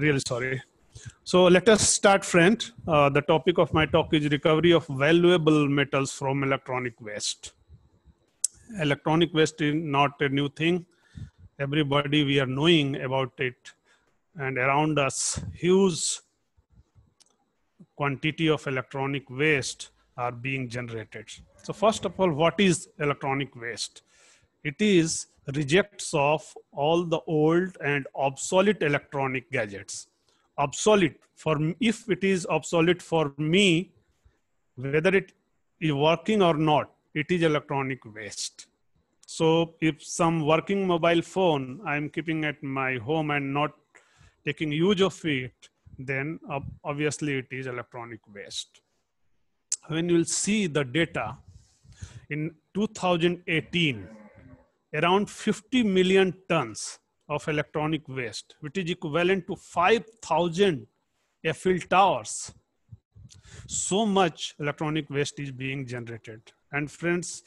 Really sorry. So let us start, friend. Uh, the topic of my talk is recovery of valuable metals from electronic waste. Electronic waste is not a new thing. Everybody, we are knowing about it and around us, huge quantity of electronic waste are being generated. So first of all, what is electronic waste? It is rejects of all the old and obsolete electronic gadgets. Obsolete for if it is obsolete for me, whether it is working or not, it is electronic waste. So if some working mobile phone I'm keeping at my home and not taking use of it, then obviously it is electronic waste. When you will see the data in 2018, around 50 million tons of electronic waste, which is equivalent to 5,000 Eiffel Towers. So much electronic waste is being generated. And friends,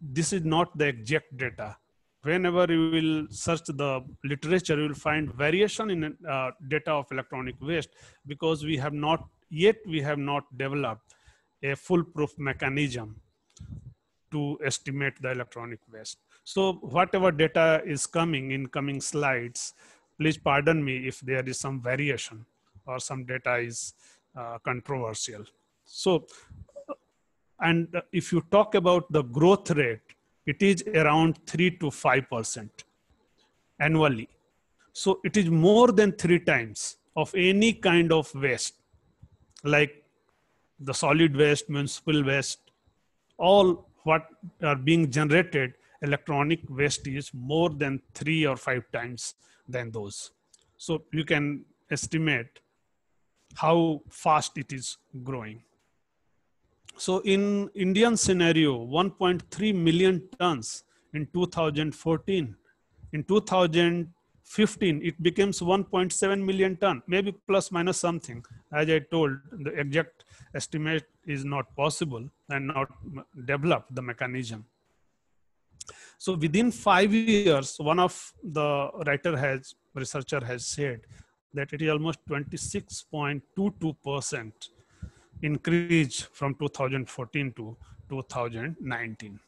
this is not the exact data. Whenever you will search the literature, you will find variation in uh, data of electronic waste because we have not yet we have not developed a foolproof mechanism to estimate the electronic waste. So whatever data is coming in coming slides, please pardon me if there is some variation or some data is uh, controversial. So, uh, and if you talk about the growth rate, it is around 3 to 5% annually. So it is more than three times of any kind of waste, like the solid waste, municipal waste, all what are being generated electronic waste is more than three or five times than those. So you can estimate how fast it is growing. So in Indian scenario, 1.3 million tons in 2014. In 2015, it becomes 1.7 million ton, maybe plus minus something. As I told, the exact estimate is not possible and not develop the mechanism. So within five years, one of the writer has researcher has said that it is almost 26.22% increase from 2014 to 2019.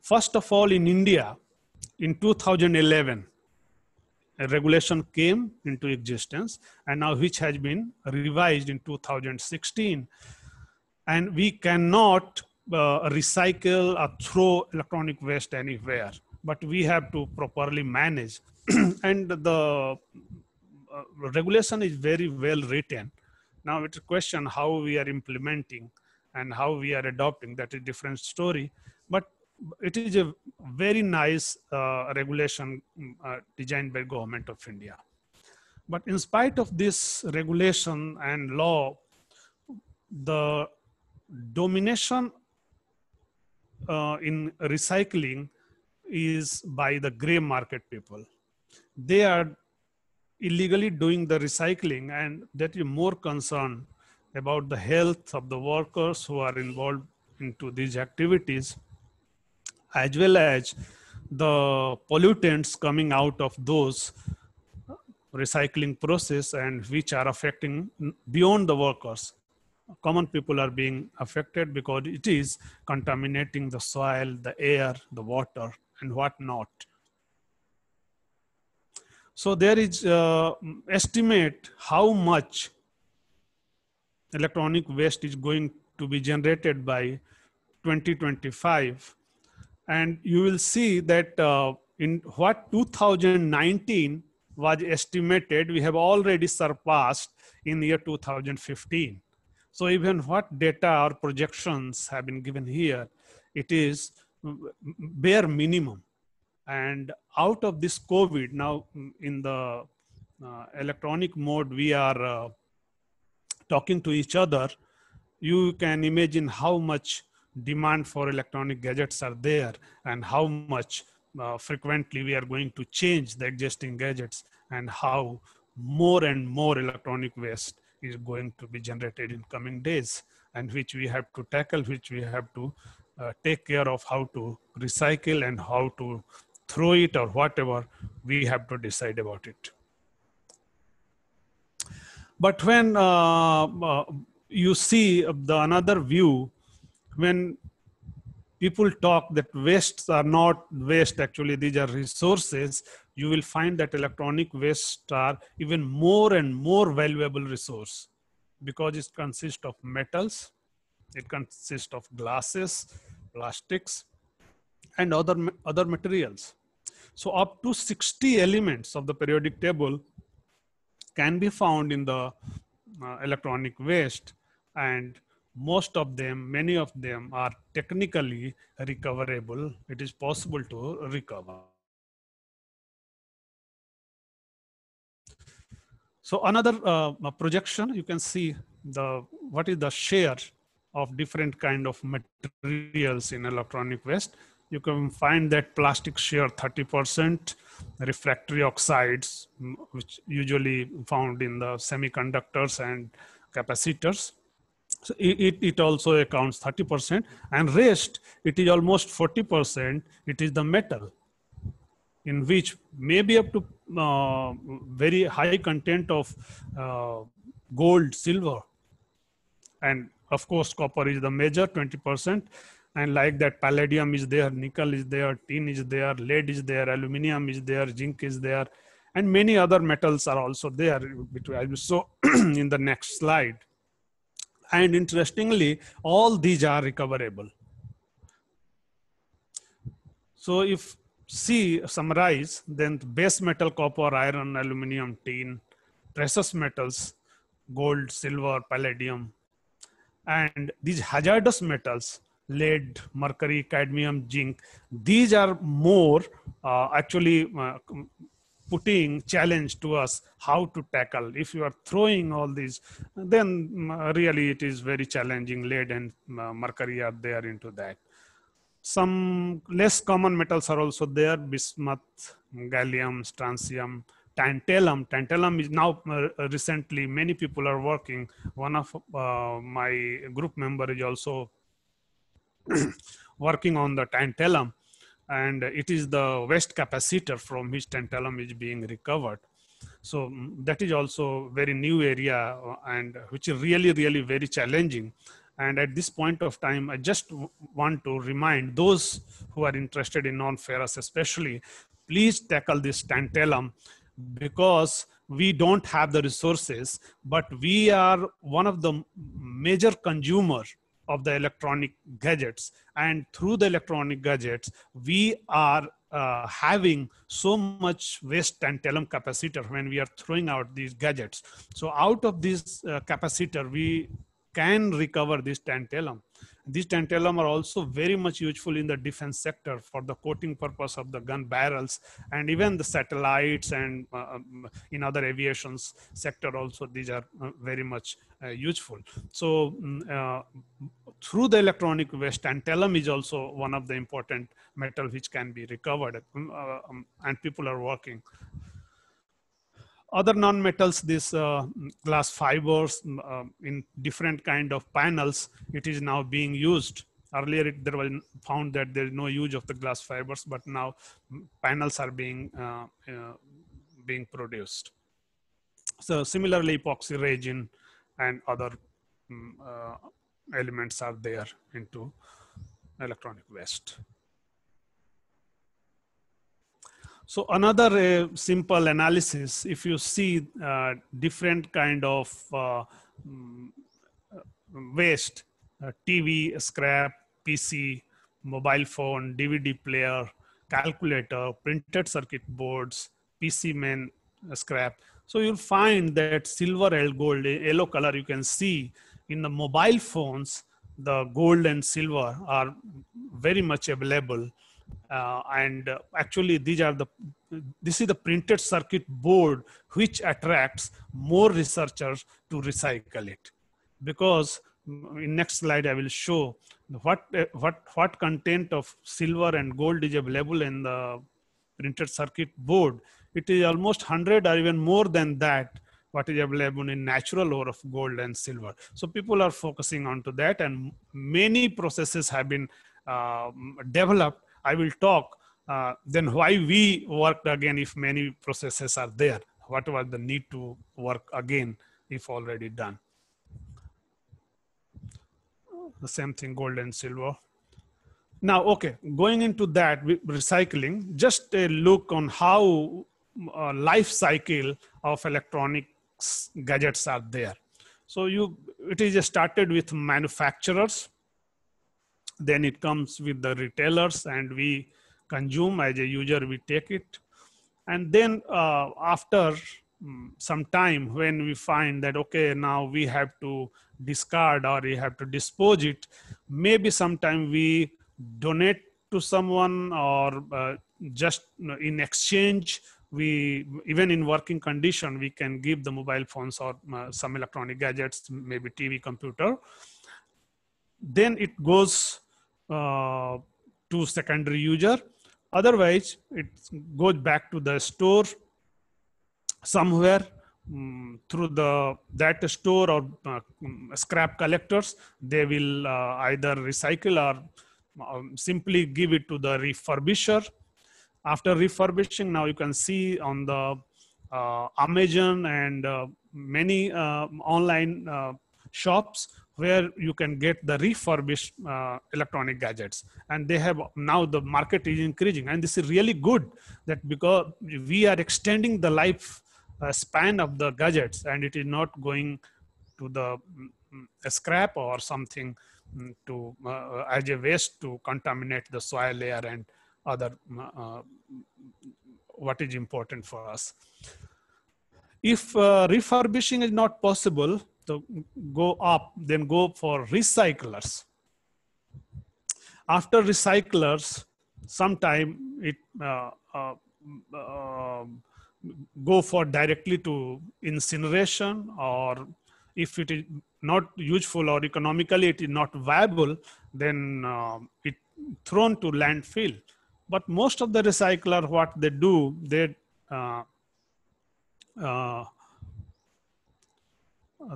First of all, in India, in 2011, a regulation came into existence and now which has been revised in 2016. And we cannot uh, recycle or throw electronic waste anywhere but we have to properly manage and the uh, regulation is very well written now it's a question how we are implementing and how we are adopting that is different story but it is a very nice uh, regulation mm, uh, designed by government of india but in spite of this regulation and law the domination uh, in recycling is by the gray market people. They are illegally doing the recycling and that is more concerned about the health of the workers who are involved into these activities as well as the pollutants coming out of those recycling process and which are affecting beyond the workers common people are being affected because it is contaminating the soil, the air, the water, and whatnot. So there is uh, estimate how much electronic waste is going to be generated by 2025. And you will see that uh, in what 2019 was estimated, we have already surpassed in year 2015. So even what data or projections have been given here, it is bare minimum. And out of this COVID, now in the uh, electronic mode, we are uh, talking to each other. You can imagine how much demand for electronic gadgets are there and how much uh, frequently we are going to change the existing gadgets and how more and more electronic waste is going to be generated in coming days and which we have to tackle, which we have to uh, take care of how to recycle and how to throw it or whatever, we have to decide about it. But when uh, uh you see the another view, when people talk that wastes are not waste actually these are resources you will find that electronic waste are even more and more valuable resource because it consists of metals it consists of glasses plastics and other other materials so up to 60 elements of the periodic table can be found in the uh, electronic waste and most of them, many of them are technically recoverable. It is possible to recover. So another uh, projection, you can see the what is the share of different kind of materials in electronic waste. You can find that plastic share 30%, refractory oxides, which usually found in the semiconductors and capacitors, so it, it also accounts 30% and rest it is almost 40% it is the metal in which maybe up to uh, very high content of uh, gold silver and of course copper is the major 20% and like that palladium is there nickel is there tin is there lead is there aluminum is there zinc is there and many other metals are also there so in the next slide and interestingly, all these are recoverable. So if C summarize, then base metal, copper, iron, aluminum, tin, precious metals, gold, silver, palladium, and these hazardous metals, lead, mercury, cadmium, zinc, these are more uh, actually uh, putting challenge to us how to tackle if you are throwing all these then mm, really it is very challenging lead and mm, uh, mercury are there into that some less common metals are also there bismuth gallium strontium tantalum tantalum is now uh, recently many people are working one of uh, my group member is also working on the tantalum and it is the waste capacitor from which tantalum is being recovered. So mm, that is also very new area uh, and which is really, really very challenging. And at this point of time, I just want to remind those who are interested in non-ferrous especially, please tackle this tantalum because we don't have the resources, but we are one of the major consumers of the electronic gadgets and through the electronic gadgets we are uh, having so much waste and telum capacitor when we are throwing out these gadgets so out of this uh, capacitor we can recover this tantalum. This tantalum are also very much useful in the defense sector for the coating purpose of the gun barrels and even the satellites and uh, um, in other aviations sector also these are uh, very much uh, useful. So mm, uh, through the electronic waste, tantalum is also one of the important metal which can be recovered um, uh, um, and people are working other non-metals this uh, glass fibers um, uh, in different kind of panels it is now being used earlier it, there was found that there is no use of the glass fibers but now mm, panels are being uh, uh, being produced so similarly epoxy resin and other um, elements are there into electronic waste So another uh, simple analysis, if you see uh, different kind of uh, mm, uh waste, uh, TV, scrap, PC, mobile phone, DVD player, calculator, printed circuit boards, PC men, uh, scrap. So you'll find that silver and gold, yellow color you can see in the mobile phones, the gold and silver are very much available uh, and uh, actually these are the this is the printed circuit board which attracts more researchers to recycle it because mm, in next slide i will show what uh, what what content of silver and gold is available in the printed circuit board it is almost 100 or even more than that what is available in natural ore of gold and silver so people are focusing onto that and many processes have been uh, developed I will talk uh, then why we worked again if many processes are there. What was the need to work again if already done? The same thing, gold and silver. Now, okay, going into that recycling, just a look on how uh, life cycle of electronics gadgets are there. So you, it is started with manufacturers then it comes with the retailers and we consume as a user, we take it. And then uh, after mm, some time when we find that, okay, now we have to discard or we have to dispose it, maybe sometime we donate to someone or uh, just in exchange we even in working condition we can give the mobile phones or uh, some electronic gadgets maybe tv computer then it goes uh, to secondary user. Otherwise, it goes back to the store somewhere um, through the that store or uh, scrap collectors. They will uh, either recycle or um, simply give it to the refurbisher. After refurbishing, now you can see on the uh, Amazon and uh, many online shops where you can get the refurbished uh, electronic gadgets and they have now the market is increasing and this is really good that because we are extending the life uh, span of the gadgets and it is not going to the um, scrap or something mm, to uh, as a waste to contaminate the soil layer and other uh, what is important for us if uh, refurbishing is not possible so go up, then go for recyclers. After recyclers, sometime it uh, uh, uh, go for directly to incineration or if it is not useful or economically it is not viable, then uh, it thrown to landfill. But most of the recycler, what they do, they uh, uh,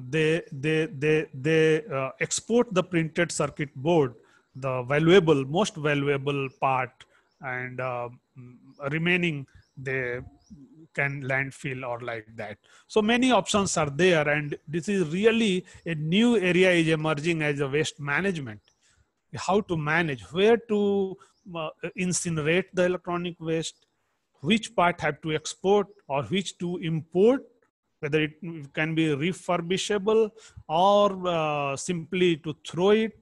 they they they they uh, export the printed circuit board the valuable most valuable part and uh, remaining they can landfill or like that so many options are there and this is really a new area is emerging as a waste management how to manage where to uh, incinerate the electronic waste which part have to export or which to import whether it can be refurbishable or uh, simply to throw it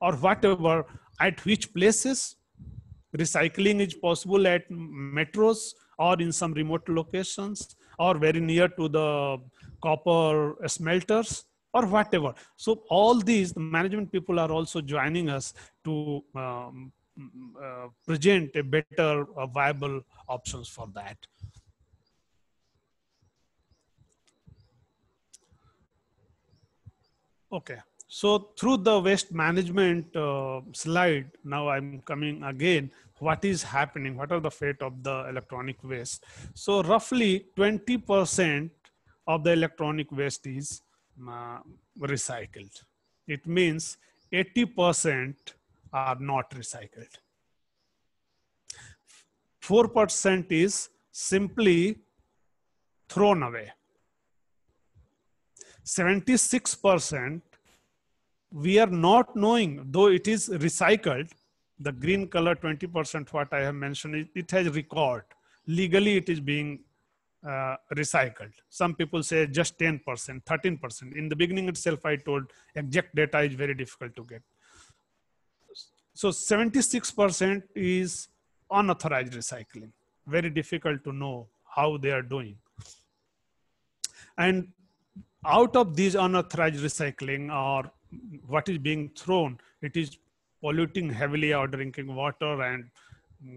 or whatever at which places recycling is possible at metros or in some remote locations or very near to the copper smelters or whatever so all these the management people are also joining us to um, uh, present a better uh, viable options for that Okay. So through the waste management uh, slide, now I'm coming again. What is happening? What are the fate of the electronic waste? So roughly 20% of the electronic waste is uh, recycled. It means 80% are not recycled. 4% is simply thrown away 76% we are not knowing, though it is recycled, the green color 20% what I have mentioned, it, it has record. Legally, it is being uh, recycled. Some people say just 10%, 13%. In the beginning itself, I told exact data is very difficult to get. So 76% is unauthorized recycling. Very difficult to know how they are doing. And out of these unauthorized recycling or what is being thrown, it is polluting heavily our drinking water and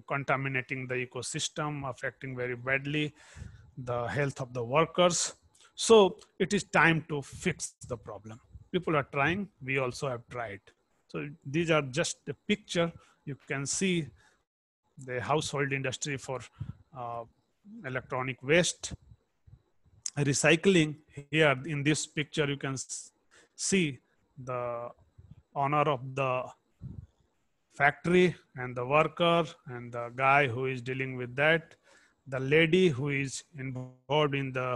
contaminating the ecosystem, affecting very badly the health of the workers. So it is time to fix the problem. People are trying, we also have tried. So these are just a picture. You can see the household industry for uh, electronic waste, recycling, here in this picture you can see the owner of the factory and the worker and the guy who is dealing with that the lady who is involved in the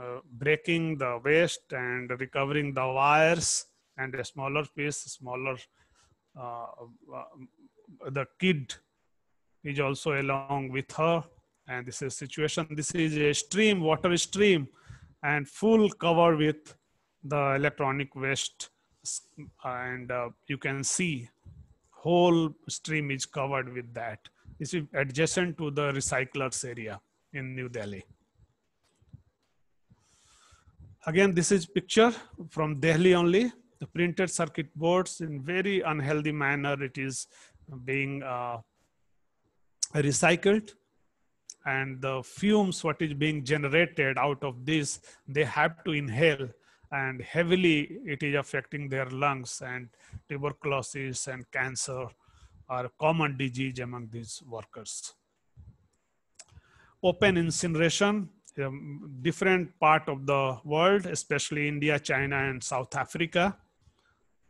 uh, breaking the waste and recovering the wires and a smaller piece smaller uh, uh, the kid is also along with her and this is situation this is a stream water stream and full cover with the electronic waste and uh, you can see whole stream is covered with that. This is adjacent to the recyclers area in New Delhi. Again, this is picture from Delhi only. The printed circuit boards in very unhealthy manner. It is being uh, recycled and the fumes what is being generated out of this they have to inhale and heavily it is affecting their lungs and tuberculosis and cancer are common disease among these workers open incineration um, different part of the world especially india china and south africa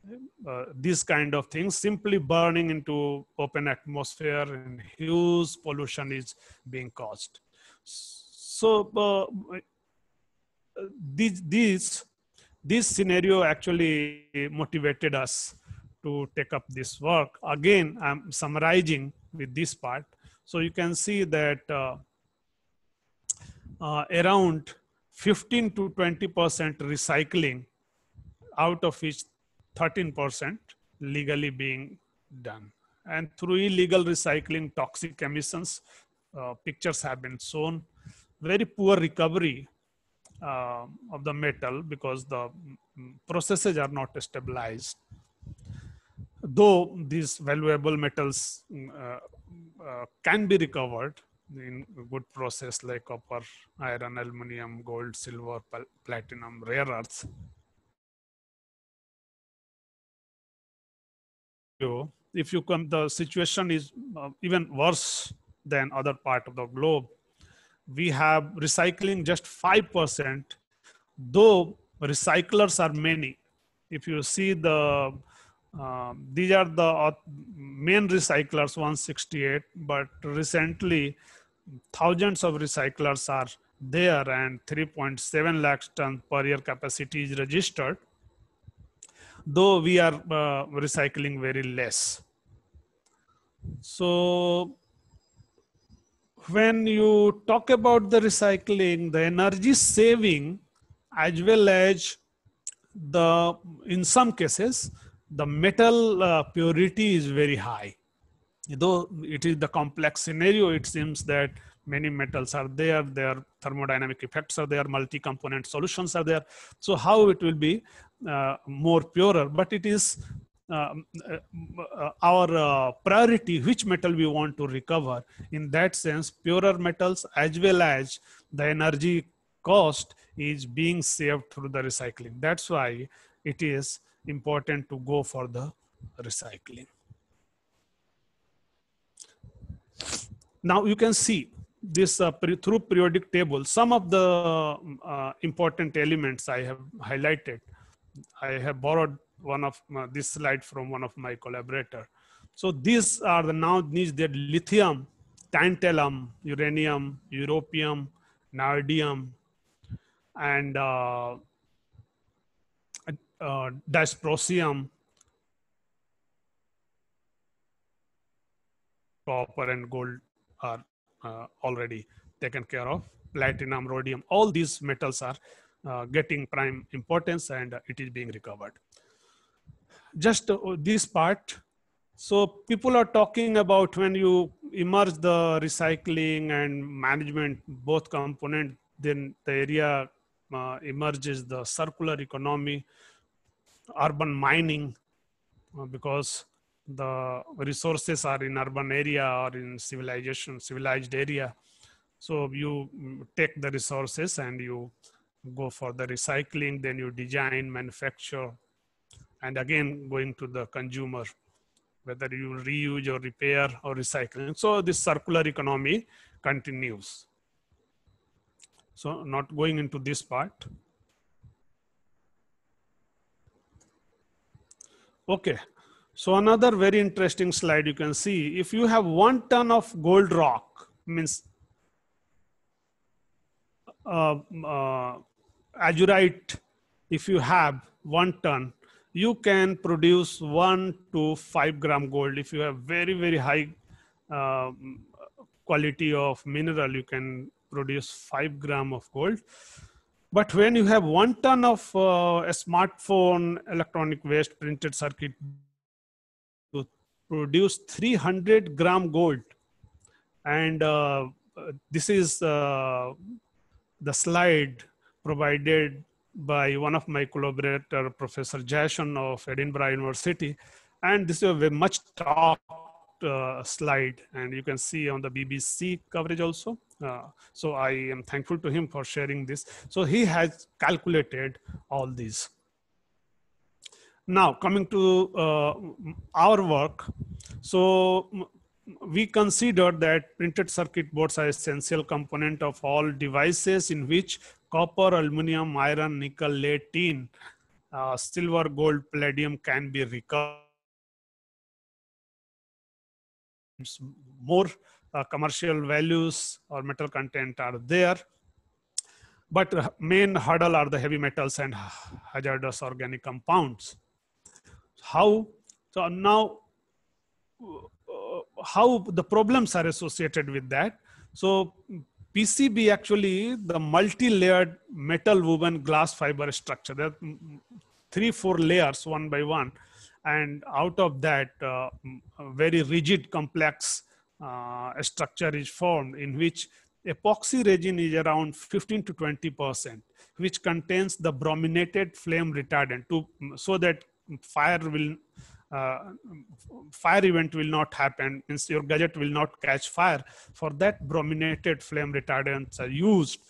this uh, these kind of things simply burning into open atmosphere and huge pollution is being caused so uh, this this scenario actually motivated us to take up this work again i'm summarizing with this part so you can see that uh, uh, around 15 to 20 percent recycling out of which 13% legally being done. And through illegal recycling, toxic emissions, uh, pictures have been shown. Very poor recovery uh, of the metal because the mm, processes are not stabilized. Though these valuable metals mm, uh, mm, uh, can be recovered in good process like copper, iron, aluminum, gold, silver, platinum, rare earths, you if you come the situation is uh, even worse than other part of the globe we have recycling just 5% though recyclers are many if you see the uh, these are the uh, main recyclers 168 but recently thousands of recyclers are there and 3.7 lakh tons per year capacity is registered though we are uh, recycling very less. So when you talk about the recycling, the energy saving as well as the, in some cases, the metal uh, purity is very high. Though it is the complex scenario, it seems that many metals are there, their thermodynamic effects are there, multi-component solutions are there. So how it will be uh, more purer, but it is um, uh, our uh, priority which metal we want to recover in that sense purer metals as well as the energy cost is being saved through the recycling that's why it is important to go for the recycling now you can see this uh, through periodic table some of the uh, important elements i have highlighted I have borrowed one of my, this slide from one of my collaborator. So these are the now needs that lithium, tantalum, uranium, europium, nardium, and uh, uh, dysprosium, copper and gold are uh, already taken care of. Platinum, rhodium, all these metals are uh, getting prime importance and it is being recovered. Just uh, this part. So people are talking about when you emerge the recycling and management, both component, then the area uh, emerges the circular economy, urban mining, uh, because the resources are in urban area or in civilization, civilized area. So you mm, take the resources and you go for the recycling, then you design, manufacture, and again going to the consumer, whether you reuse or repair or recycling. So this circular economy continues. So not going into this part. Okay, so another very interesting slide you can see, if you have one ton of gold rock, means uh, uh, azurite, if you have one ton, you can produce one to five gram gold. If you have very, very high um, quality of mineral, you can produce five gram of gold. But when you have one ton of uh, a smartphone, electronic waste, printed circuit, to produce 300 gram gold. And uh, this is uh, the slide provided by one of my collaborator, Professor Jashan of Edinburgh University. And this is a very much talked uh, slide and you can see on the BBC coverage also. Uh, so I am thankful to him for sharing this. So he has calculated all these. Now coming to uh, our work. So we consider that printed circuit boards are essential component of all devices in which copper, aluminum, iron, nickel, lead, tin, uh, silver, gold, palladium can be recovered. More uh, commercial values or metal content are there. But main hurdle are the heavy metals and hazardous organic compounds. How? So now, uh, how the problems are associated with that. So PCB actually the multi-layered metal woven glass fiber structure. There are three, four layers, one by one, and out of that, uh, very rigid, complex uh, structure is formed in which epoxy resin is around 15 to 20 percent, which contains the brominated flame retardant to so that fire will uh, fire event will not happen means your gadget will not catch fire for that brominated flame retardants are used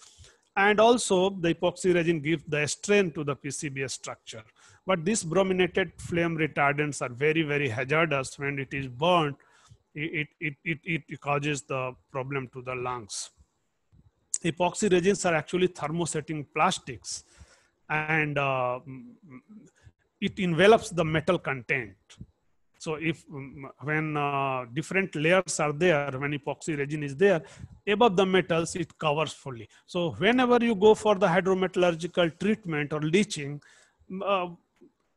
and also the epoxy resin gives the strength to the PCB structure. But these brominated flame retardants are very, very hazardous when it is burnt. It, it, it, it causes the problem to the lungs. Epoxy resins are actually thermosetting plastics and uh, it envelops the metal content. So if um, when uh, different layers are there, when epoxy resin is there, above the metals, it covers fully. So whenever you go for the hydrometallurgical treatment or leaching, uh,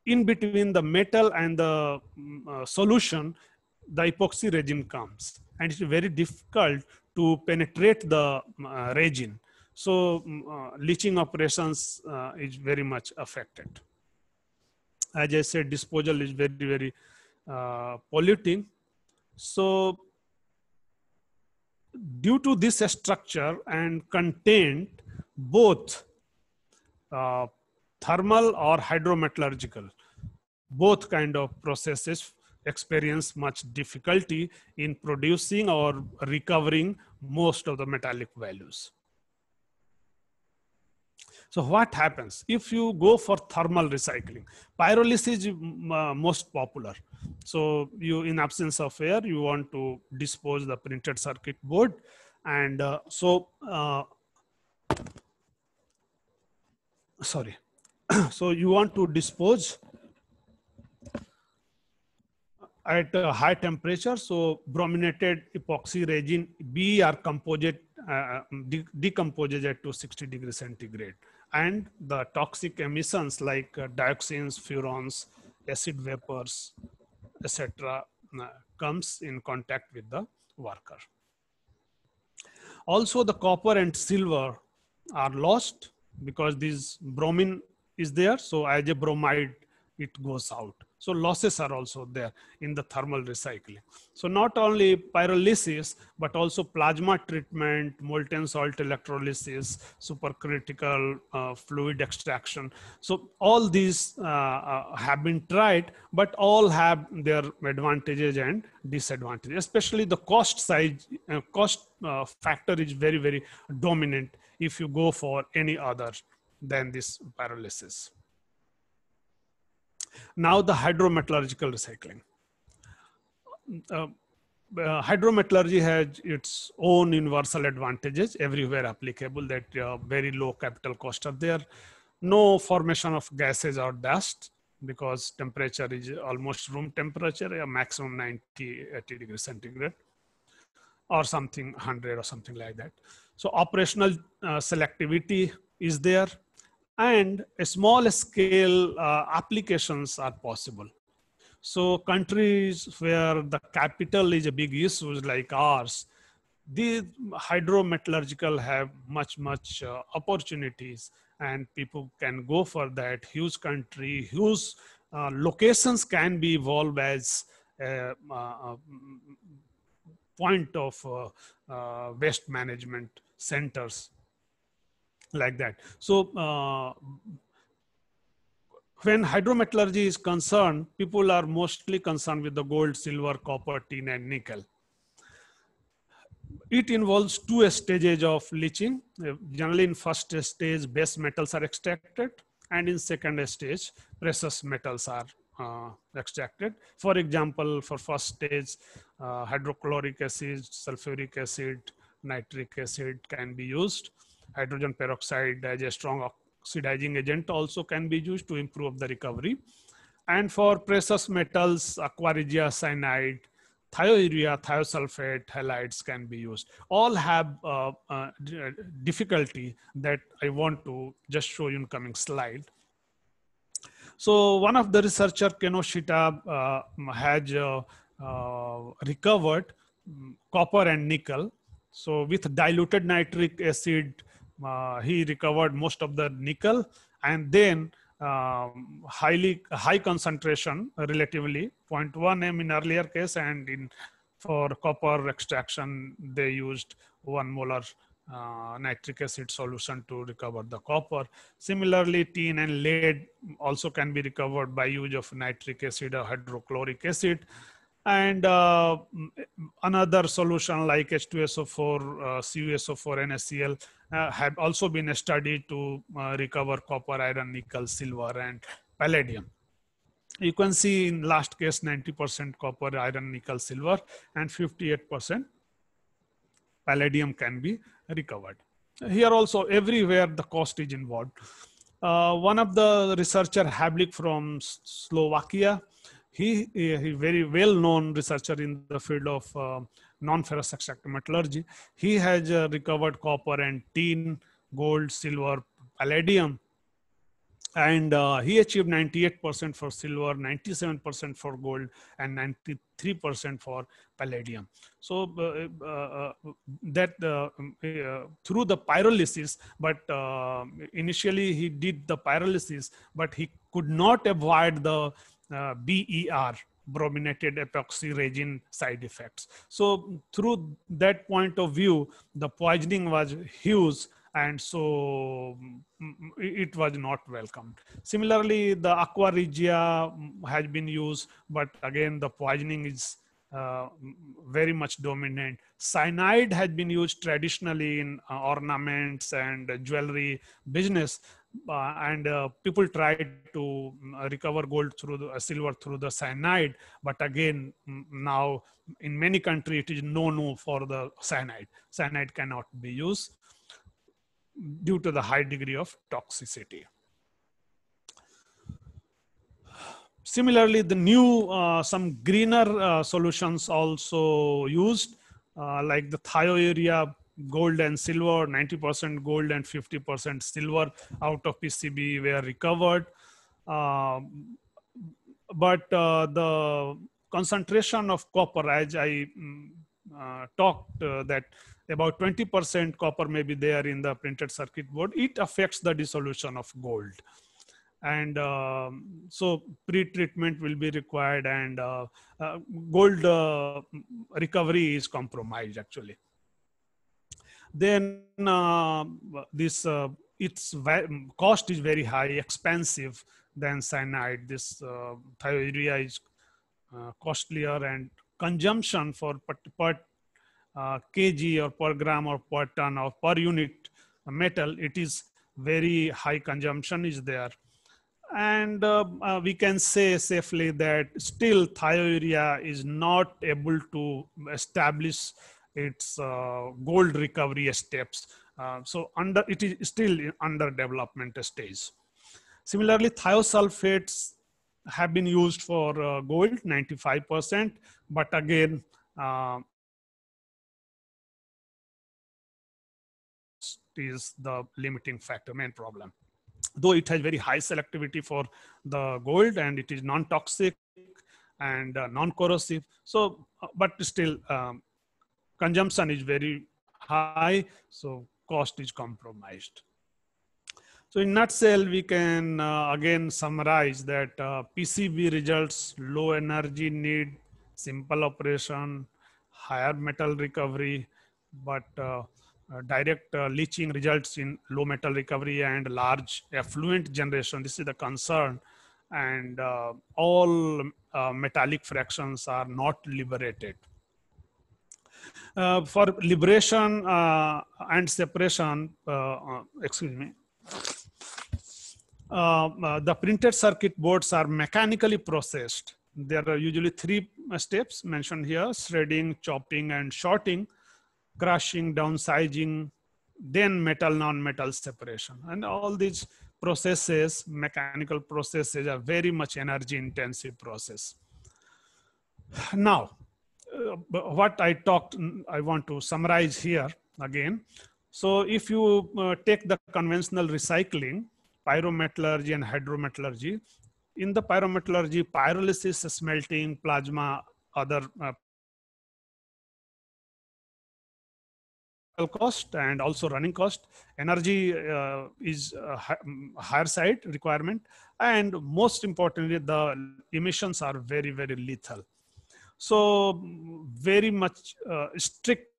in between the metal and the uh, solution, the epoxy resin comes. And it's very difficult to penetrate the uh, resin. So uh, leaching operations uh, is very much affected as I said, disposal is very, very uh, polluting. So, due to this structure and content, both uh, thermal or hydrometallurgical, both kind of processes experience much difficulty in producing or recovering most of the metallic values. So what happens if you go for thermal recycling? Pyrolysis is mm, uh, most popular. So you, in absence of air, you want to dispose the printed circuit board. And uh, so, uh, sorry. so you want to dispose at a high temperature. So brominated epoxy resin B are composite uh, uh de decomposes at 260 degrees centigrade and the toxic emissions like uh, dioxins, furans, acid vapors, etc. Uh, comes in contact with the worker. Also the copper and silver are lost because this bromine is there. So as a bromide, it goes out. So losses are also there in the thermal recycling. So not only pyrolysis, but also plasma treatment, molten salt electrolysis, supercritical uh, fluid extraction. So all these uh, uh have been tried, but all have their advantages and disadvantages, especially the cost side, uh, cost uh, factor is very, very dominant if you go for any other than this pyrolysis. Now the hydrometallurgical recycling. Uh, uh, hydrometallurgy has its own universal advantages everywhere applicable that uh, very low capital cost are there no formation of gases or dust because temperature is almost room temperature a maximum 90 80 degrees centigrade or something 100 or something like that so operational uh, selectivity is there and small scale uh, applications are possible. So countries where the capital is a big issue like ours, these hydrometallurgical have much, much uh, opportunities and people can go for that. Huge country, huge uh, locations can be evolved as a, a uh, um, point of uh, uh, waste management centers like that. So uh, when hydrometallurgy is concerned, people are mostly concerned with the gold, silver, copper, tin, and nickel. It involves two stages of leaching. Uh, generally, in first stage, base metals are extracted, and in second stage, precious metals are uh, extracted. For example, for first stage, uh, hydrochloric acid, sulfuric acid, nitric acid can be used hydrogen peroxide as a strong oxidizing agent also can be used to improve the recovery. And for precious metals, aquaregia cyanide, thiourea, thiosulfate, halides can be used. All have uh, uh, difficulty that I want to just show you in coming slide. So one of the researcher, Kenoshita, uh, has uh, uh recovered mm, copper and nickel. So with diluted nitric acid uh, he recovered most of the nickel and then um, highly high concentration relatively 0.1 m in earlier case and in for copper extraction they used one molar uh, nitric acid solution to recover the copper. Similarly, tin and lead also can be recovered by use of nitric acid or hydrochloric acid. And uh, another solution like H2SO4, uh, CuSO4, NaCl uh, had also been studied to uh, recover copper, iron, nickel, silver, and palladium. You can see in last case 90% copper, iron, nickel, silver, and 58% palladium can be recovered. Here also everywhere the cost is involved. Uh, one of the researcher Hablik from Slovakia, he, he very well known researcher in the field of uh, non-ferrous extractive metallurgy. He has uh, recovered copper and tin, gold, silver, palladium, and uh, he achieved 98% for silver, 97% for gold, and 93% for palladium. So uh, uh, uh that uh, um, uh, through the pyrolysis, but initially he did the pyrolysis, but he could not avoid the BER, brominated epoxy resin side effects. So through that point of view, the poisoning was huge and so mm, it was not welcomed. Similarly, the aqua regia mm, has been used, but again, the poisoning is uh, very much dominant. Cyanide had been used traditionally in uh, ornaments and jewelry business, uh, and uh, people tried to mm, recover gold through the, uh, silver through the cyanide. But again, mm, now in many countries it is no no for the cyanide. Cyanide cannot be used due to the high degree of toxicity. Similarly, the new, uh, some greener uh, solutions also used, uh, like the thiourea gold and silver, 90% gold and 50% silver out of PCB were recovered. Um, but uh, the concentration of copper, as I mm, uh, talked that about 20% copper may be there in the printed circuit board, it affects the dissolution of gold and um, so pre-treatment will be required and uh, uh, gold uh, recovery is compromised actually then uh, this uh, its cost is very high expensive than cyanide this uh, thiourea is uh, costlier and consumption for per, per kg or per gram or per ton or per unit metal it is very high consumption is there and uh, uh, we can say safely that still thiourea is not able to establish its uh, gold recovery steps uh, so under it is still under development stage similarly thiosulfates have been used for uh, gold 95% but again uh, is the limiting factor main problem though it has very high selectivity for the gold and it is non-toxic and uh, non-corrosive. So, uh, but still um, consumption is very high. So cost is compromised. So in nutshell, we can uh, again summarize that uh, PCB results low energy need, simple operation, higher metal recovery, but uh, uh, direct uh, leaching results in low metal recovery and large effluent generation. This is the concern. And uh, all uh, metallic fractions are not liberated. Uh, for liberation and separation, excuse me, the printed circuit boards are mechanically processed. There are usually three steps mentioned here, shredding, chopping, and shorting crushing, downsizing, then metal non-metal separation and all these processes mechanical processes are very much energy intensive process now uh, what i talked i want to summarize here again so if you uh, take the conventional recycling pyrometallurgy and hydrometallurgy in the pyrometallurgy pyrolysis smelting plasma other uh, cost and also running cost energy uh, is a mm, higher side requirement and most importantly the emissions are very very lethal so very much uh, strict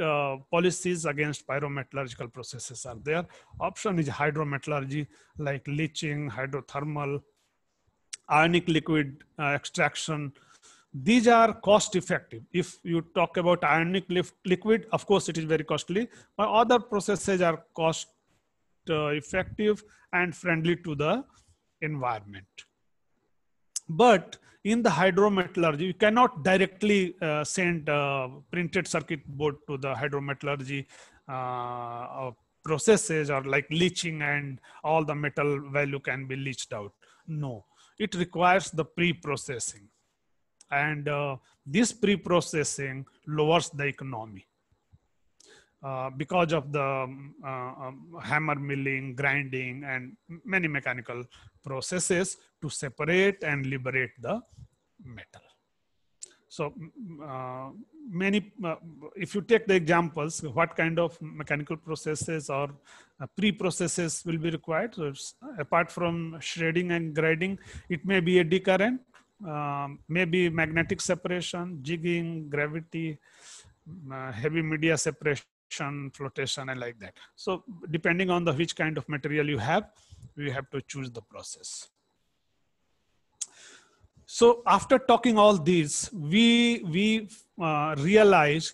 uh, policies against pyrometallurgical processes are there option is hydrometallurgy like leaching hydrothermal ionic liquid uh, extraction these are cost effective. If you talk about ionic liquid, of course it is very costly, but other processes are cost uh, effective and friendly to the environment. But in the hydrometallurgy, you cannot directly uh, send printed circuit board to the hydrometallurgy uh, processes or like leaching and all the metal value can be leached out. No, it requires the pre-processing and uh, this pre-processing lowers the economy uh, because of the um, uh, um, hammer milling, grinding, and many mechanical processes to separate and liberate the metal. So uh, many, uh, if you take the examples, what kind of mechanical processes or uh, pre-processes will be required? So apart from shredding and grinding, it may be a decurrent, um, maybe magnetic separation, jigging, gravity, uh, heavy media separation, flotation, and like that. So depending on the which kind of material you have, we have to choose the process. So after talking all these, we, we uh, realize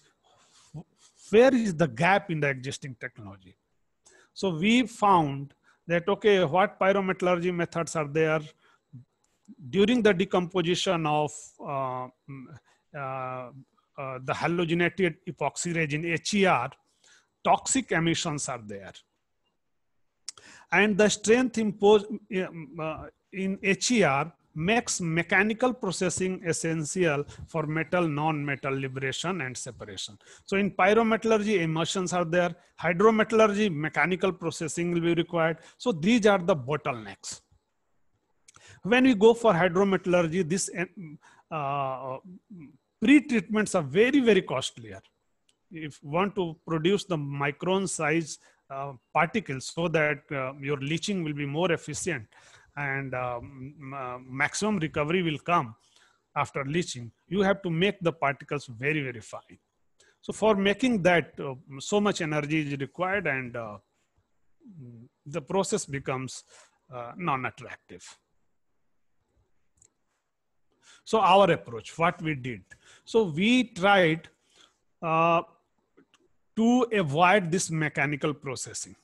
where is the gap in the existing technology. So we found that, okay, what pyrometallurgy methods are there? during the decomposition of uh, mm, uh, uh, the halogenated epoxy resin HER, toxic emissions are there. And the strength imposed mm, uh, in HER makes mechanical processing essential for metal non-metal liberation and separation so in pyrometallurgy emissions are there hydrometallurgy mechanical processing will be required so these are the bottlenecks when we go for hydrometallurgy, this uh, uh, pre-treatments are very, very costlier. If you want to produce the micron size uh, particles so that uh, your leaching will be more efficient and um, uh, maximum recovery will come after leaching, you have to make the particles very, very fine. So for making that, uh, so much energy is required and the process becomes non-attractive. So our approach, what we did. So we tried uh, to avoid this mechanical processing.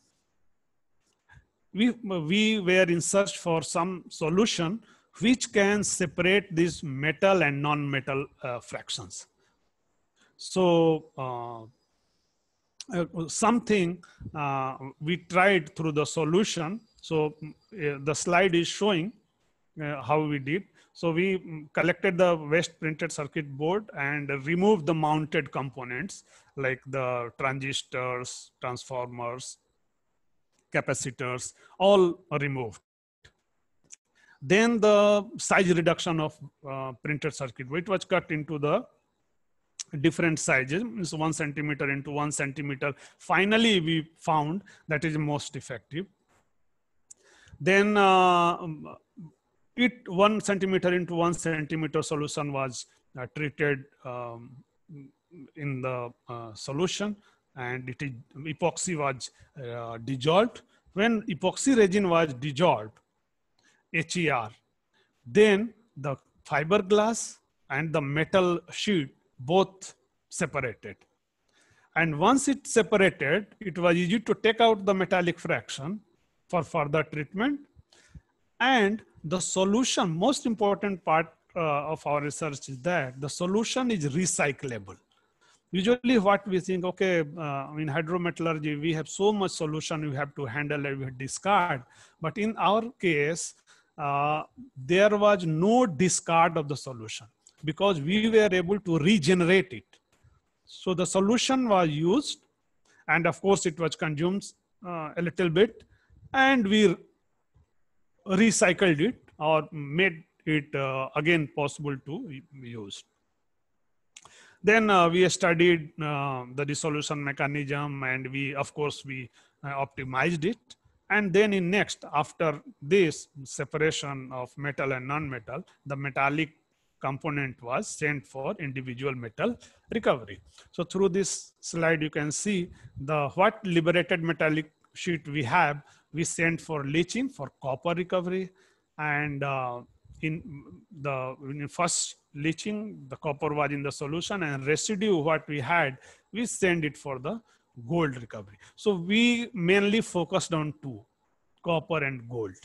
We, we were in search for some solution which can separate these metal and non-metal uh, fractions. So uh, uh something uh, we tried through the solution. So uh, the slide is showing uh, how we did. So we mm, collected the waste printed circuit board and removed the mounted components like the transistors, transformers, capacitors, all removed. Then the size reduction of uh, printed circuit board was cut into the different sizes, means one centimeter into one centimeter. Finally, we found that is most effective. Then uh, it one centimeter into one centimeter solution was uh, treated um, in the uh, solution and it is, epoxy was uh, dissolved. When epoxy resin was dissolved, HER, then the fiberglass and the metal sheet both separated. And once it separated, it was easy to take out the metallic fraction for further treatment. And the solution most important part uh, of our research is that the solution is recyclable usually what we think okay uh, in hydrometallurgy we have so much solution we have to handle and we discard but in our case uh, there was no discard of the solution because we were able to regenerate it so the solution was used and of course it was consumed uh, a little bit and we recycled it or made it uh, again possible to be used. Then uh, we studied uh, the dissolution mechanism and we, of course, we uh, optimized it. And then in next, after this separation of metal and non-metal, the metallic component was sent for individual metal recovery. So through this slide, you can see the what liberated metallic sheet we have we sent for leaching for copper recovery and uh, in the in first leaching the copper was in the solution and residue what we had we send it for the gold recovery so we mainly focused on two copper and gold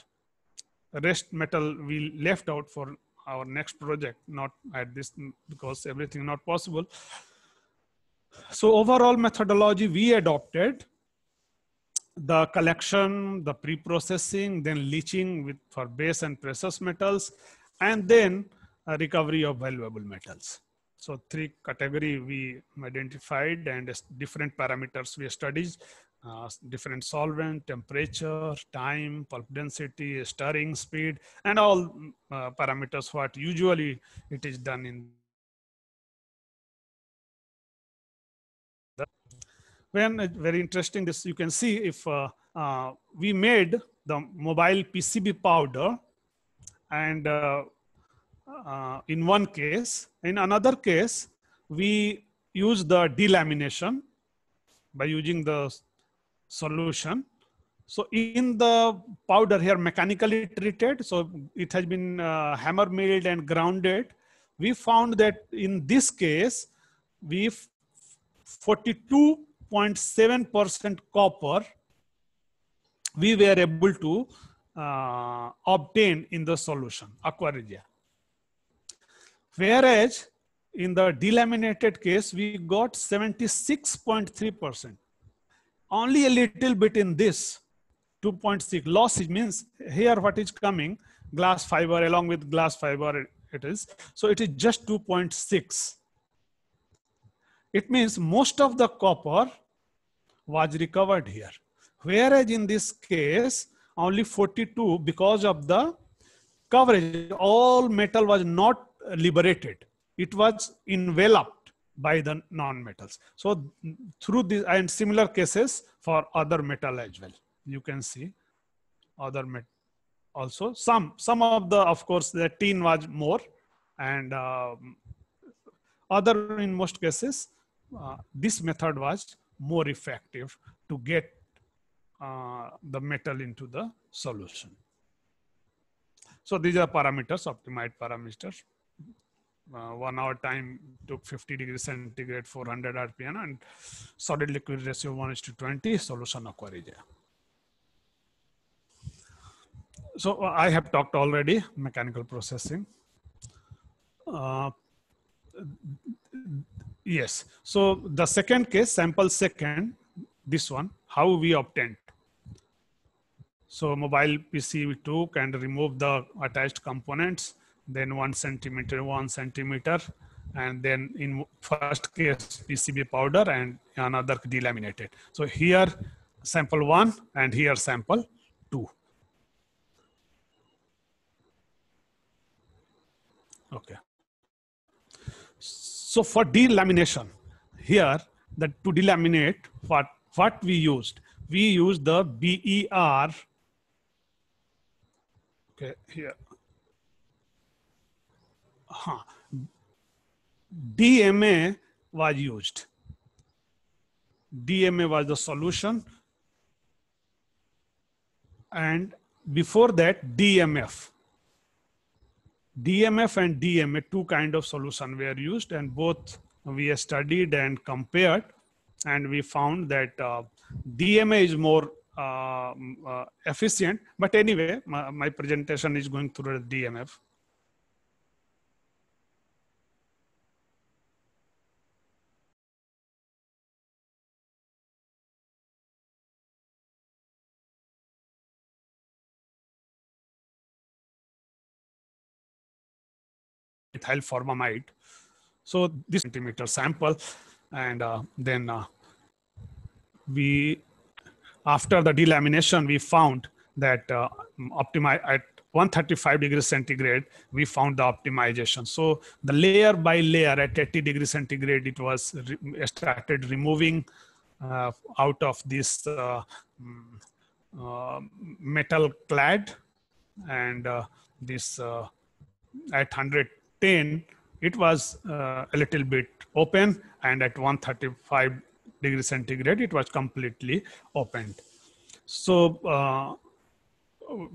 rest metal we left out for our next project not at this because everything not possible so overall methodology we adopted the collection, the pre-processing, then leaching with, for base and precious metals, and then recovery of valuable metals. So three category we identified and different parameters we studied, uh, different solvent, temperature, time, pulp density, stirring speed, and all uh, parameters what usually it is done in when very interesting this you can see if uh, uh, we made the mobile PCB powder and uh, in one case, in another case, we use the delamination by using the solution. So in the powder here, mechanically treated, so it has been hammer milled and grounded. We found that in this case, we 42 0.7% copper we were able to uh, obtain in the solution, aqua regia. Whereas in the delaminated case, we got 76.3%. Only a little bit in this 2.6 loss means here what is coming glass fiber along with glass fiber it is. So it is just 2.6 it means most of the copper was recovered here. Whereas in this case, only 42 because of the coverage, all metal was not liberated. It was enveloped by the non-metals. So through this and similar cases for other metal as well. You can see other metal also some some of the of course the tin was more and um, other in most cases uh, this method was more effective to get uh, the metal into the solution. So these are parameters, optimized parameters. Uh, one hour time took 50 degrees centigrade, 400 RPM and solid liquid ratio 1 is to 20 solution aquaregia. So uh, I have talked already mechanical processing. Uh, Yes. So the second case, sample second, this one, how we obtained. So mobile PC we took and remove the attached components, then one centimeter, one centimeter, and then in first case PCB powder and another delaminated. So here sample one and here sample two. Okay. So for delamination, here that to delaminate, what what we used? We used the BER. Okay, here. Huh. DMA was used. DMA was the solution. And before that, DMF. DMF and DMA, two kind of solution were used and both we studied and compared and we found that uh, DMA is more uh, uh, efficient. But anyway, my, my, presentation is going through the DMF. Ethyl formamide. So this centimeter sample, and uh, then uh, we, after the delamination, we found that uh, optimize at 135 degrees centigrade, we found the optimization. So the layer by layer at 80 degrees centigrade, it was re removing uh, out of this uh, uh, metal clad and uh, this uh, at 100 10, it was uh, a little bit open and at 135 degree centigrade, it was completely opened. So uh,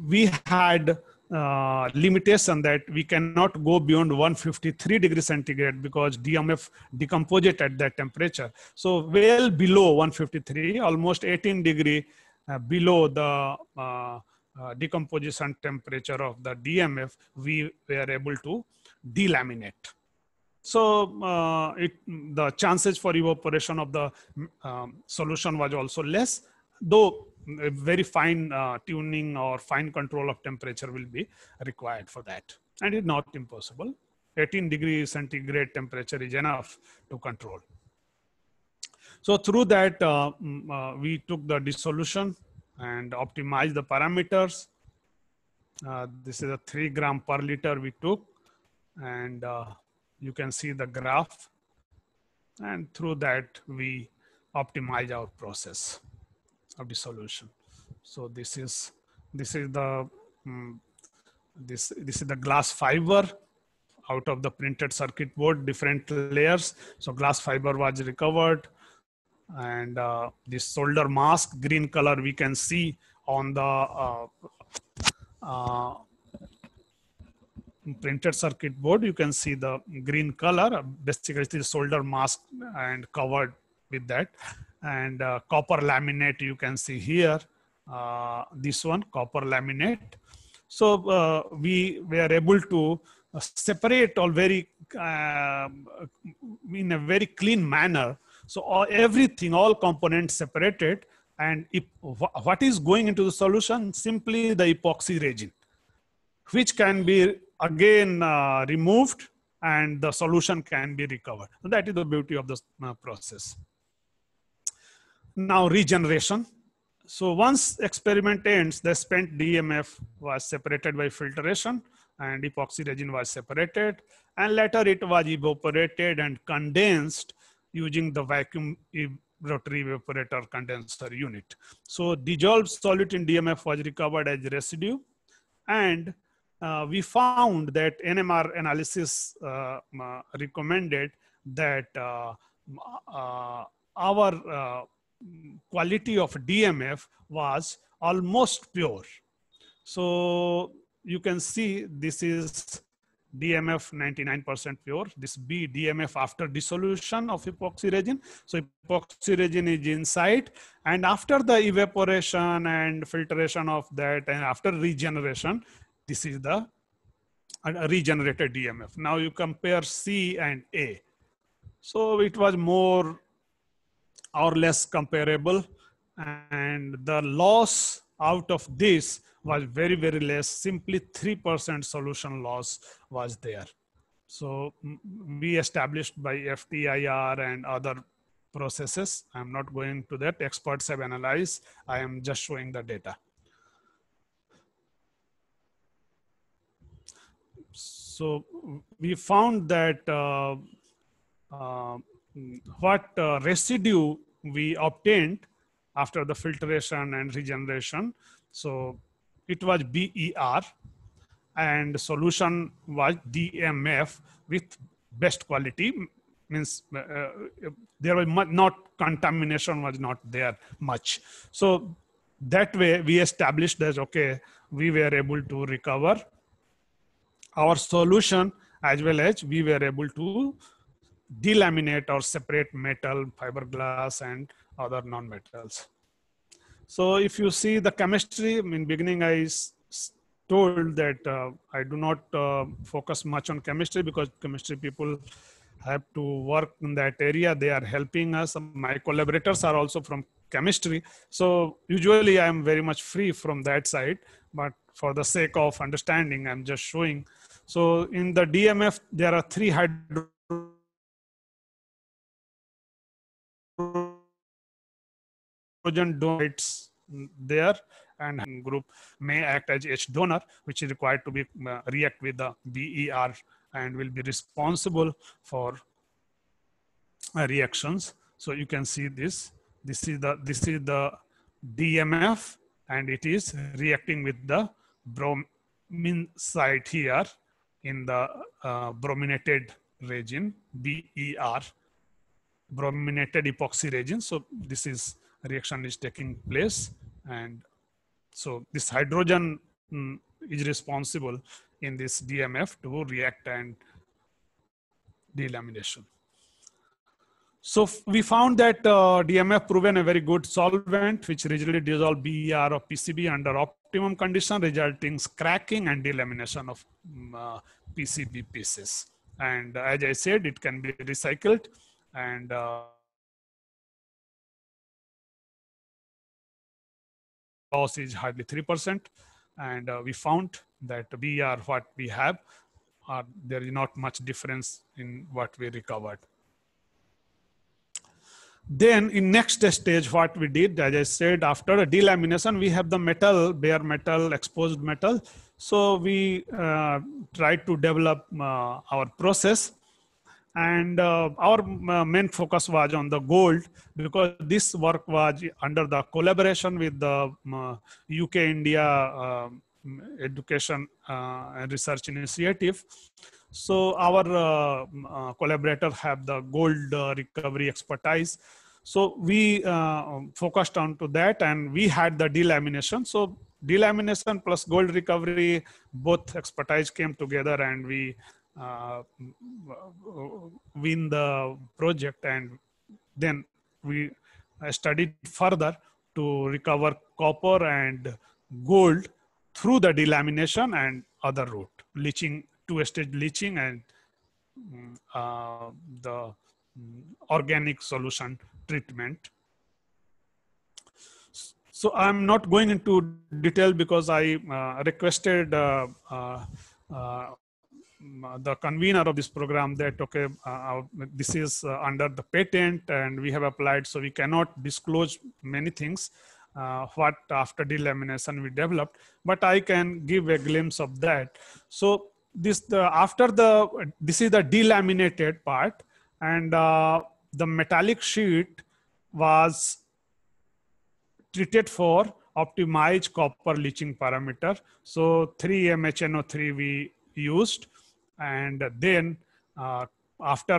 we had uh, limitation that we cannot go beyond 153 degree centigrade because DMF decomposite at that temperature. So well below 153, almost 18 degree uh, below the uh, uh decomposition temperature of the DMF, we were able to delaminate. So uh, it, the chances for evaporation of the um, solution was also less, though very fine uh, tuning or fine control of temperature will be required for that. And it's not impossible. 18 degree centigrade temperature is enough to control. So through that, uh, mm, uh, we took the dissolution and optimized the parameters. Uh, this is a three gram per liter we took and uh, you can see the graph and through that we optimize our process of the solution so this is this is the um, this this is the glass fiber out of the printed circuit board different layers so glass fiber was recovered and uh, this solder mask green color we can see on the uh, uh, printed circuit board you can see the green color basically it is solder mask and covered with that and uh, copper laminate you can see here uh, this one copper laminate so uh, we were able to uh, separate all very um, in a very clean manner so all, everything all components separated and if, what is going into the solution simply the epoxy resin which can be again uh, removed and the solution can be recovered. that is the beauty of this uh, process. Now regeneration. So once experiment ends, the spent DMF was separated by filtration and epoxy resin was separated and later it was evaporated and condensed using the vacuum rotary evaporator condenser unit. So dissolved solute in DMF was recovered as residue and uh, we found that NMR analysis uh, uh, recommended that uh, uh, our quality of DMF was almost pure. So you can see this is DMF 99% pure. This B DMF after dissolution of epoxy resin. So epoxy resin is inside and after the evaporation and filtration of that and after regeneration, this is the regenerated DMF. Now you compare C and A. So it was more or less comparable and the loss out of this was very, very less. Simply 3% solution loss was there. So we established by FTIR and other processes. I'm not going to that. Experts have analyzed. I am just showing the data. So we found that uh, uh, what uh, residue we obtained after the filtration and regeneration. So it was BER and solution was DMF with best quality means uh, uh there was not contamination was not there much. So that way we established that, okay, we were able to recover our solution as well as we were able to delaminate or separate metal, fiberglass and other non-metals. So if you see the chemistry, in beginning I told that uh, I do not uh, focus much on chemistry because chemistry people have to work in that area. They are helping us. My collaborators are also from chemistry. So usually I am very much free from that side, but for the sake of understanding, I'm just showing so in the DMF, there are three hydro hydrogen donates there and group may act as H donor, which is required to be uh, react with the BER and will be responsible for uh, reactions. So you can see this. This is the this is the DMF, and it is reacting with the bromine site here, in the uh, brominated region, BER, brominated epoxy region. So this is reaction is taking place. And so this hydrogen mm, is responsible in this DMF to react and delamination. So we found that uh, DMF proven a very good solvent, which rigidly dissolve BER or PCB under optimum condition, resulting cracking and delamination of mm, uh, PCB pieces. And as I said, it can be recycled and uh, loss is hardly 3%. And uh, we found that we are what we have uh, there is not much difference in what we recovered. Then in next stage, what we did, as I said, after a delamination, we have the metal, bare metal, exposed metal, so we uh, tried to develop uh, our process and uh, our uh, main focus was on the gold because this work was under the collaboration with the UK uh, India uh, Education and Research Initiative. So our collaborator have the gold recovery expertise so we uh, focused on to that and we had the delamination so delamination plus gold recovery, both expertise came together and we uh, win the project. And then we studied further to recover copper and gold through the delamination and other route, leaching, two-stage leaching and mm, uh, the mm, organic solution treatment so I'm not going into detail because I uh, requested uh, uh, uh the convener of this program that, okay, uh, uh, this is under the patent and we have applied, so we cannot disclose many things. what after delamination we developed, but I can give a glimpse of that. So this the after the this is the delaminated part, and the metallic sheet was treated for optimized copper leaching parameter. So 3-MHNO3 we used and then uh, after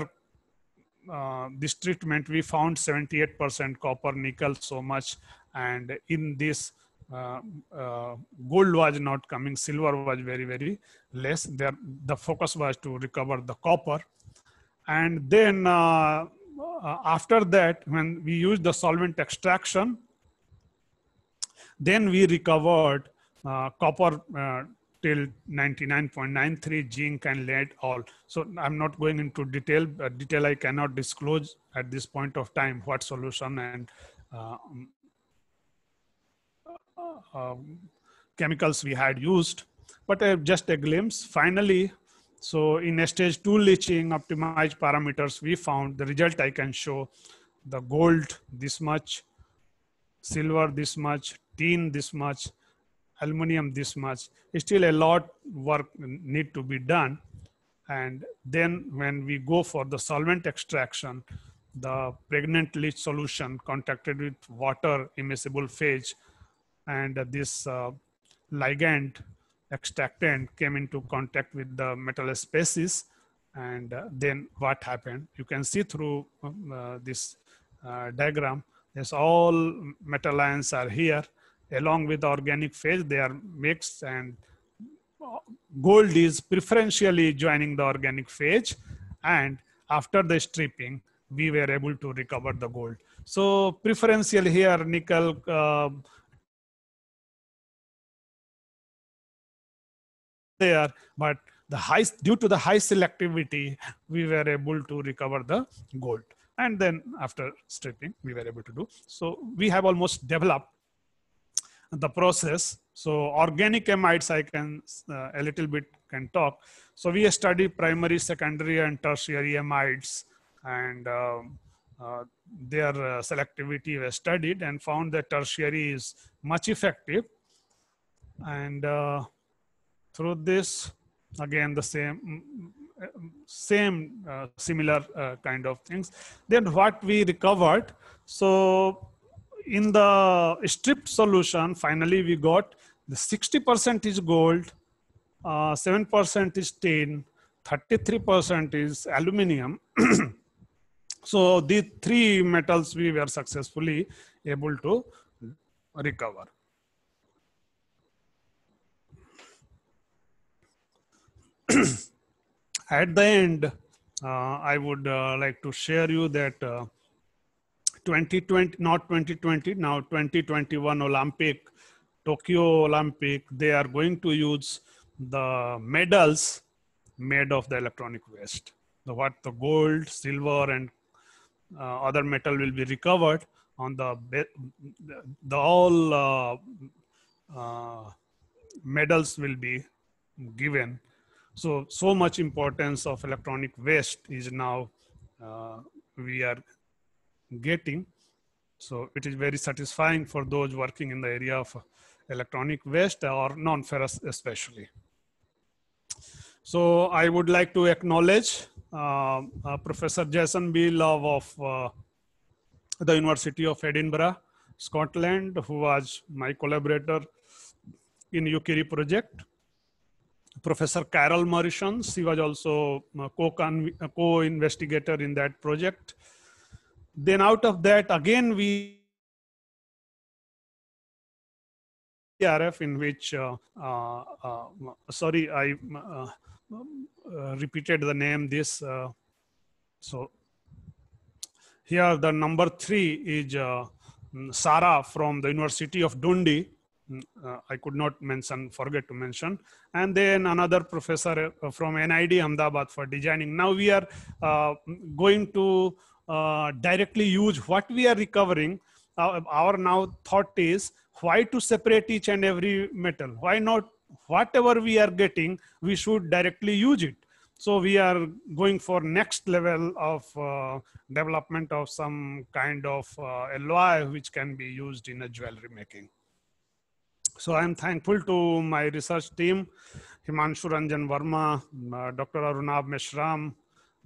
uh, this treatment we found 78% copper nickel so much and in this uh, uh, gold was not coming silver was very very less there the focus was to recover the copper and then uh, uh, after that when we used the solvent extraction then we recovered uh, copper uh, till 99.93, zinc and lead all. So I'm not going into detail. detail I cannot disclose at this point of time what solution and um, uh, um, chemicals we had used. But uh, just a glimpse. Finally, so in stage two leaching optimized parameters, we found the result I can show the gold this much, silver this much, tin this much, aluminum this much. Still a lot work need to be done. And then when we go for the solvent extraction, the pregnant leach solution contacted with water immiscible phase and this uh, ligand extractant came into contact with the metal species and uh, then what happened you can see through um, uh, this uh, diagram there's all metal ions are here along with organic phase they are mixed and gold is preferentially joining the organic phase and after the stripping we were able to recover the gold so preferential here nickel uh, there but the high due to the high selectivity we were able to recover the gold and then after stripping we were able to do so we have almost developed the process. So organic amides, I can uh, a little bit can talk. So we study primary, secondary, and tertiary amides, and um, uh, their uh, selectivity was studied and found that tertiary is much effective. And uh, through this, again the same mm, mm, same uh, similar uh, kind of things. Then what we recovered. So in the strip solution, finally we got the 60% is gold, 7% uh, is tin, 33% is aluminium. so the three metals we were successfully able to recover. At the end, uh, I would uh, like to share you that uh, 2020, not 2020, now 2021 Olympic, Tokyo Olympic, they are going to use the medals made of the electronic waste. The what the gold, silver, and uh, other metal will be recovered on the the all uh, uh, medals will be given. So so much importance of electronic waste is now uh, we are getting. So it is very satisfying for those working in the area of electronic waste or non-ferrous especially. So I would like to acknowledge uh, uh, Professor Jason B. Love of uh, the University of Edinburgh, Scotland, who was my collaborator in UKIRI project. Professor Carol Morrison, she was also uh, uh, co-investigator co in that project then out of that again we RF in which uh, uh, uh, sorry I uh, uh, repeated the name this uh, so here the number three is Sara from the University of Dundee mm, I could not mention forget to mention and then another professor from NID Ahmedabad for designing now we are going to uh, directly use what we are recovering. Our, uh, our now thought is why to separate each and every metal? Why not whatever we are getting, we should directly use it. So we are going for next level of uh, development of some kind of uh, alloy which can be used in a jewelry making. So I'm thankful to my research team, Himanshu Ranjan Verma, uh, Dr. Arunab Mishram,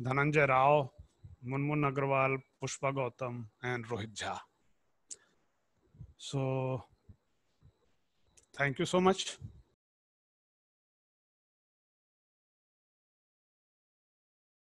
Dhananjay Rao, Munmun Agarwal Pushpa Gautam and Rohit Jha so thank you so much